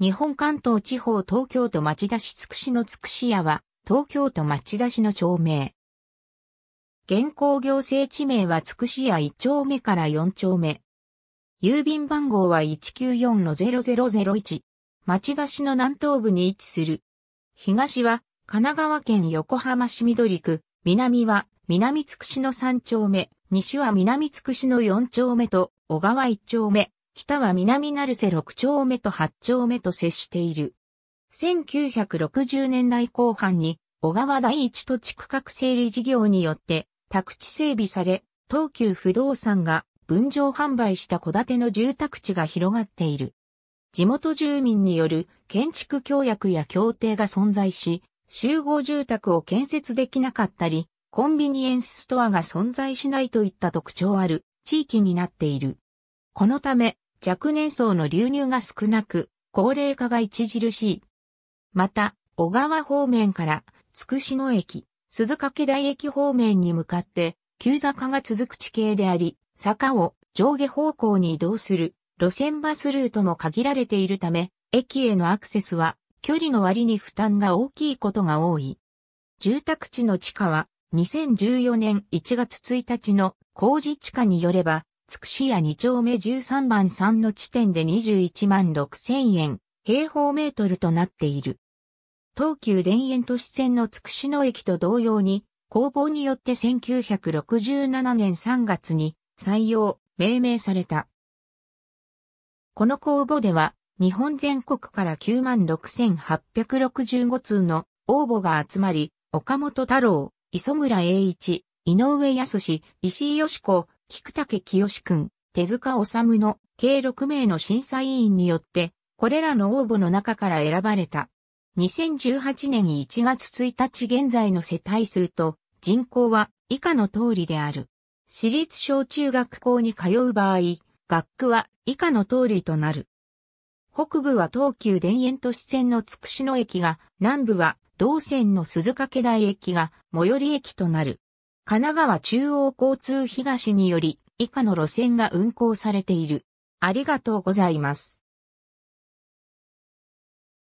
日本関東地方東京都町田市つくしのつくし屋は、東京都町田市の町名。現行行政地名はつくし屋1丁目から4丁目。郵便番号は194-0001。町田市の南東部に位置する。東は神奈川県横浜市緑区、南は南つくしの3丁目、西は南つくしの4丁目と小川1丁目、北は南成瀬6丁目と8丁目と接している。1960年代後半に小川第一土地区画整理事業によって宅地整備され、東急不動産が分譲販売した戸建ての住宅地が広がっている。地元住民による建築協約や協定が存在し、集合住宅を建設できなかったり、コンビニエンスストアが存在しないといった特徴ある地域になっている。このため、若年層の流入が少なく、高齢化が著しい。また、小川方面から、つくし野駅、鈴掛台駅方面に向かって、急坂が続く地形であり、坂を上下方向に移動する、路線バスルートも限られているため、駅へのアクセスは、距離の割に負担が大きいことが多い。住宅地の地価は、2014年1月1日の工事地価によれば、つくしや2丁目13番3の地点で21万6千円、平方メートルとなっている。東急田園都市線のつくしの駅と同様に、工房によって1967年3月に採用、命名された。この公募では、日本全国から96,865通の応募が集まり、岡本太郎、磯村栄一、井上康、石井義子、菊竹清くん、手塚治虫の計6名の審査委員によって、これらの応募の中から選ばれた。2018年1月1日現在の世帯数と人口は以下の通りである。私立小中学校に通う場合、学区は以下の通りとなる。北部は東急田園都市線のつくしの駅が、南部は同線の鈴掛台駅が最寄り駅となる。神奈川中央交通東により以下の路線が運行されている。ありがとうございます。